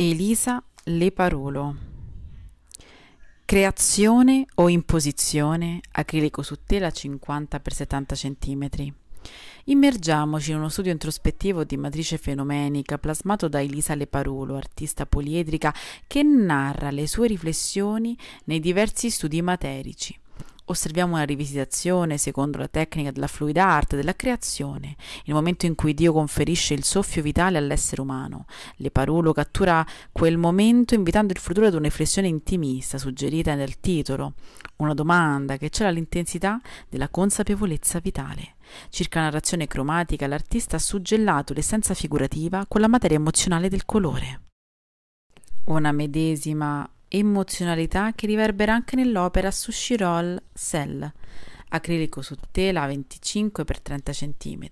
Elisa Leparolo. Creazione o imposizione acrilico su tela 50x70 cm. Immergiamoci in uno studio introspettivo di matrice fenomenica plasmato da Elisa Leparolo, artista poliedrica, che narra le sue riflessioni nei diversi studi materici Osserviamo una rivisitazione secondo la tecnica della fluida arte della creazione, il momento in cui Dio conferisce il soffio vitale all'essere umano. Le Parulo cattura quel momento invitando il futuro ad una riflessione intimista suggerita nel titolo, una domanda che c'era l'intensità della consapevolezza vitale. Circa la narrazione cromatica, l'artista ha suggellato l'essenza figurativa con la materia emozionale del colore. Una medesima emozionalità che riverbera anche nell'opera Sushi Roll Cell, acrilico su tela 25x30 cm,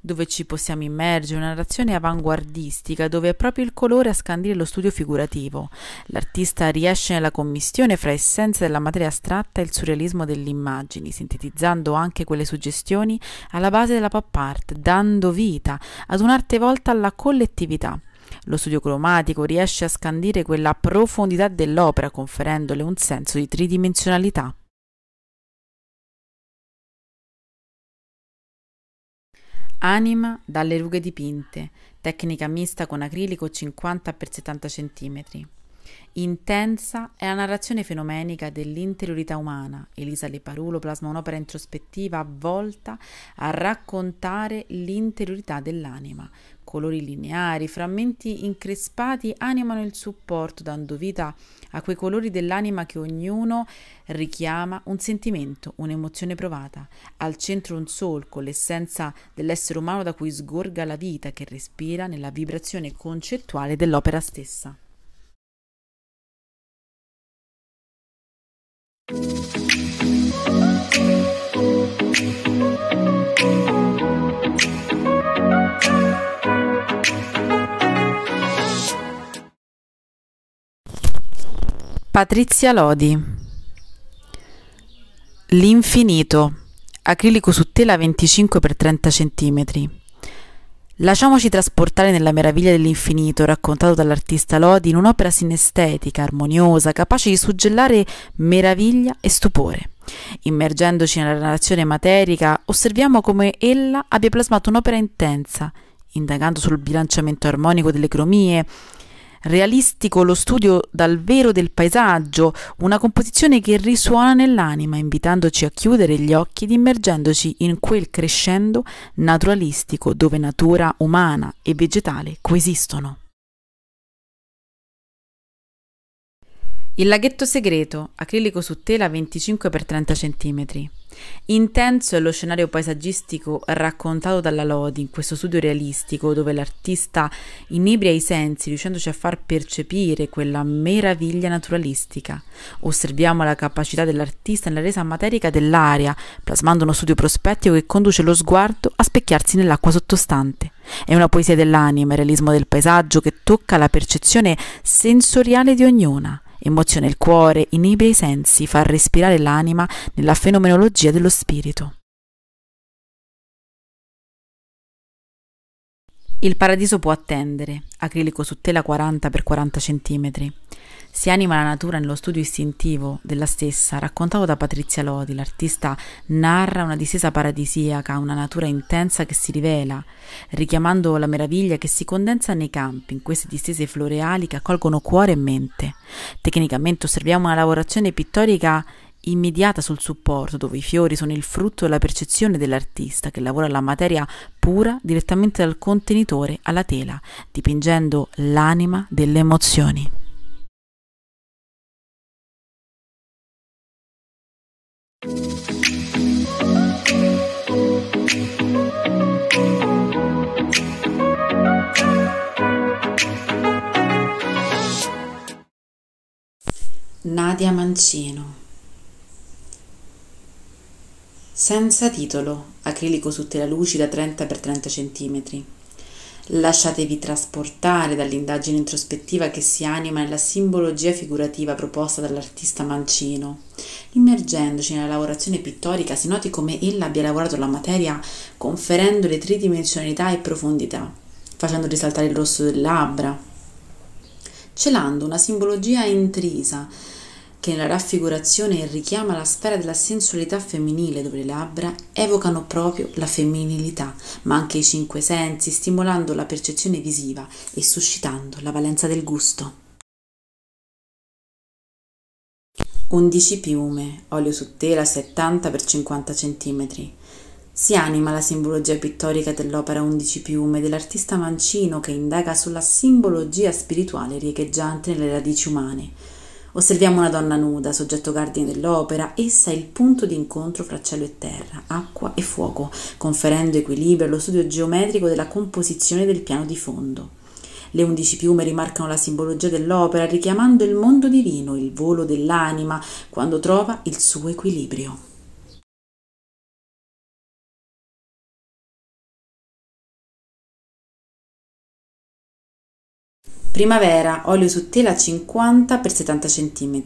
dove ci possiamo immergere in una narrazione avanguardistica dove è proprio il colore a scandire lo studio figurativo. L'artista riesce nella commissione fra essenze della materia astratta e il surrealismo delle immagini, sintetizzando anche quelle suggestioni alla base della pop art, dando vita ad un'arte volta alla collettività lo studio cromatico riesce a scandire quella profondità dell'opera conferendole un senso di tridimensionalità. Anima dalle rughe dipinte, tecnica mista con acrilico 50x70 cm. Intensa è la narrazione fenomenica dell'interiorità umana. Elisa Leparulo plasma un'opera introspettiva avvolta a raccontare l'interiorità dell'anima. Colori lineari, frammenti increspati animano il supporto, dando vita a quei colori dell'anima che ognuno richiama un sentimento, un'emozione provata. Al centro un solco, l'essenza dell'essere umano da cui sgorga la vita che respira nella vibrazione concettuale dell'opera stessa. Patrizia Lodi L'infinito acrilico su tela 25x30 cm Lasciamoci trasportare nella meraviglia dell'infinito raccontato dall'artista Lodi in un'opera sinestetica, armoniosa, capace di suggellare meraviglia e stupore. Immergendoci nella narrazione materica, osserviamo come ella abbia plasmato un'opera intensa, indagando sul bilanciamento armonico delle cromie, realistico lo studio dal vero del paesaggio, una composizione che risuona nell'anima, invitandoci a chiudere gli occhi ed immergendoci in quel crescendo naturalistico dove natura umana e vegetale coesistono. Il laghetto segreto, acrilico su tela 25x30 cm. Intenso è lo scenario paesaggistico raccontato dalla Lodi in questo studio realistico dove l'artista inebria i sensi riuscendoci a far percepire quella meraviglia naturalistica. Osserviamo la capacità dell'artista nella resa materica dell'aria, plasmando uno studio prospettico che conduce lo sguardo a specchiarsi nell'acqua sottostante. È una poesia dell'anima, il realismo del paesaggio che tocca la percezione sensoriale di ognuna. Emoziona il cuore, inibia i sensi, fa respirare l'anima nella fenomenologia dello spirito. Il paradiso può attendere, acrilico su tela 40 x 40 cm, si anima la natura nello studio istintivo della stessa, raccontato da Patrizia Lodi, l'artista narra una distesa paradisiaca, una natura intensa che si rivela, richiamando la meraviglia che si condensa nei campi, in queste distese floreali che accolgono cuore e mente. Tecnicamente osserviamo una lavorazione pittorica immediata sul supporto, dove i fiori sono il frutto della percezione dell'artista che lavora la materia pura direttamente dal contenitore alla tela, dipingendo l'anima delle emozioni. Nadia Mancino Senza titolo, acrilico su tela lucida 30x30 cm Lasciatevi trasportare dall'indagine introspettiva che si anima nella simbologia figurativa proposta dall'artista Mancino. Immergendoci nella lavorazione pittorica si noti come ella abbia lavorato la materia conferendole tridimensionalità e profondità, facendo risaltare il rosso delle labbra, celando una simbologia intrisa che nella raffigurazione richiama la sfera della sensualità femminile dove le labbra evocano proprio la femminilità, ma anche i cinque sensi, stimolando la percezione visiva e suscitando la valenza del gusto. 11 piume, olio su tela 70 x 50 cm. Si anima la simbologia pittorica dell'opera 11 piume dell'artista Mancino che indaga sulla simbologia spirituale riecheggiante nelle radici umane Osserviamo una donna nuda, soggetto cardine dell'opera, essa è il punto di incontro fra cielo e terra, acqua e fuoco, conferendo equilibrio allo studio geometrico della composizione del piano di fondo. Le undici piume rimarcano la simbologia dell'opera, richiamando il mondo divino, il volo dell'anima, quando trova il suo equilibrio. Primavera, olio su tela 50 x 70 cm.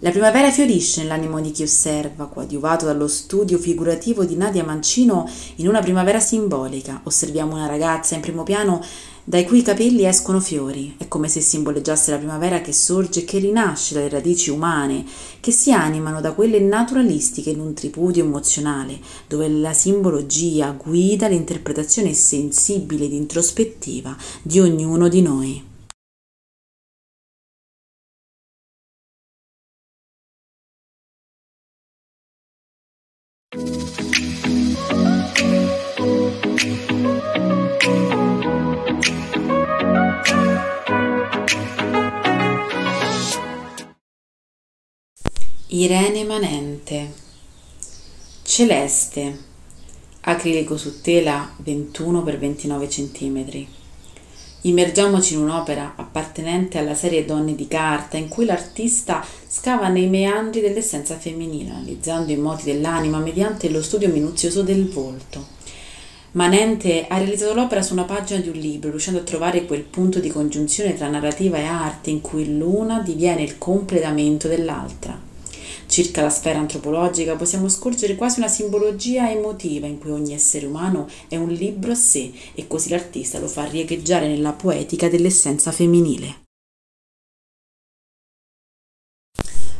La primavera fiorisce nell'animo di chi osserva, coadiuvato dallo studio figurativo di Nadia Mancino in una primavera simbolica. Osserviamo una ragazza in primo piano dai cui capelli escono fiori. È come se simboleggiasse la primavera che sorge e che rinasce dalle radici umane, che si animano da quelle naturalistiche in un tripudio emozionale, dove la simbologia guida l'interpretazione sensibile ed introspettiva di ognuno di noi. Irene Manente Celeste Acrilico su tela 21x29 cm Immergiamoci in un'opera appartenente alla serie Donne di carta in cui l'artista scava nei meandri dell'essenza femminile analizzando i moti dell'anima mediante lo studio minuzioso del volto. Manente ha realizzato l'opera su una pagina di un libro, riuscendo a trovare quel punto di congiunzione tra narrativa e arte in cui l'una diviene il completamento dell'altra. Circa la sfera antropologica possiamo scorgere quasi una simbologia emotiva in cui ogni essere umano è un libro a sé e così l'artista lo fa riecheggiare nella poetica dell'essenza femminile.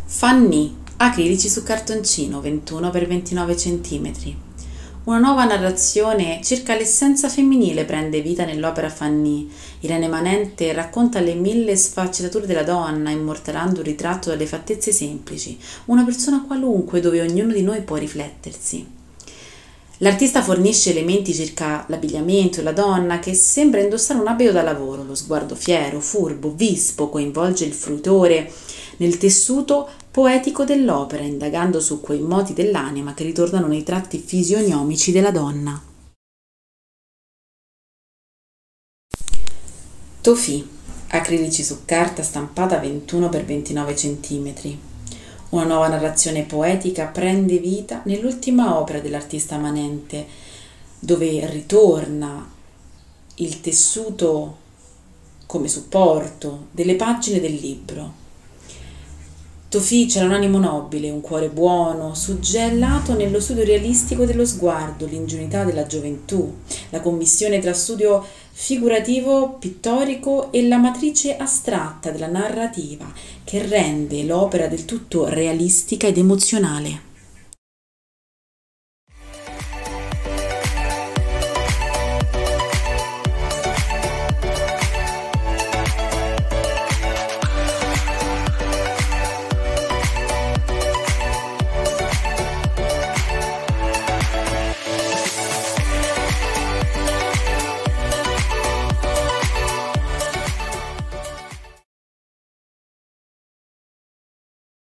Fanny, acrilici su cartoncino 21x29 cm. Una nuova narrazione circa l'essenza femminile prende vita nell'opera Fanny. Irene Manente racconta le mille sfaccettature della donna, immortalando un ritratto dalle fattezze semplici, una persona qualunque dove ognuno di noi può riflettersi. L'artista fornisce elementi circa l'abbigliamento e la donna che sembra indossare un abito da lavoro, lo sguardo fiero, furbo, vispo coinvolge il fruitore nel tessuto poetico dell'opera, indagando su quei moti dell'anima che ritornano nei tratti fisionomici della donna. Tofì, acrilici su carta stampata 21x29 cm. Una nuova narrazione poetica prende vita nell'ultima opera dell'artista manente, dove ritorna il tessuto come supporto delle pagine del libro Tofice c'era un animo nobile, un cuore buono, suggellato nello studio realistico dello sguardo, l'ingenuità della gioventù, la commissione tra studio figurativo, pittorico e la matrice astratta della narrativa che rende l'opera del tutto realistica ed emozionale.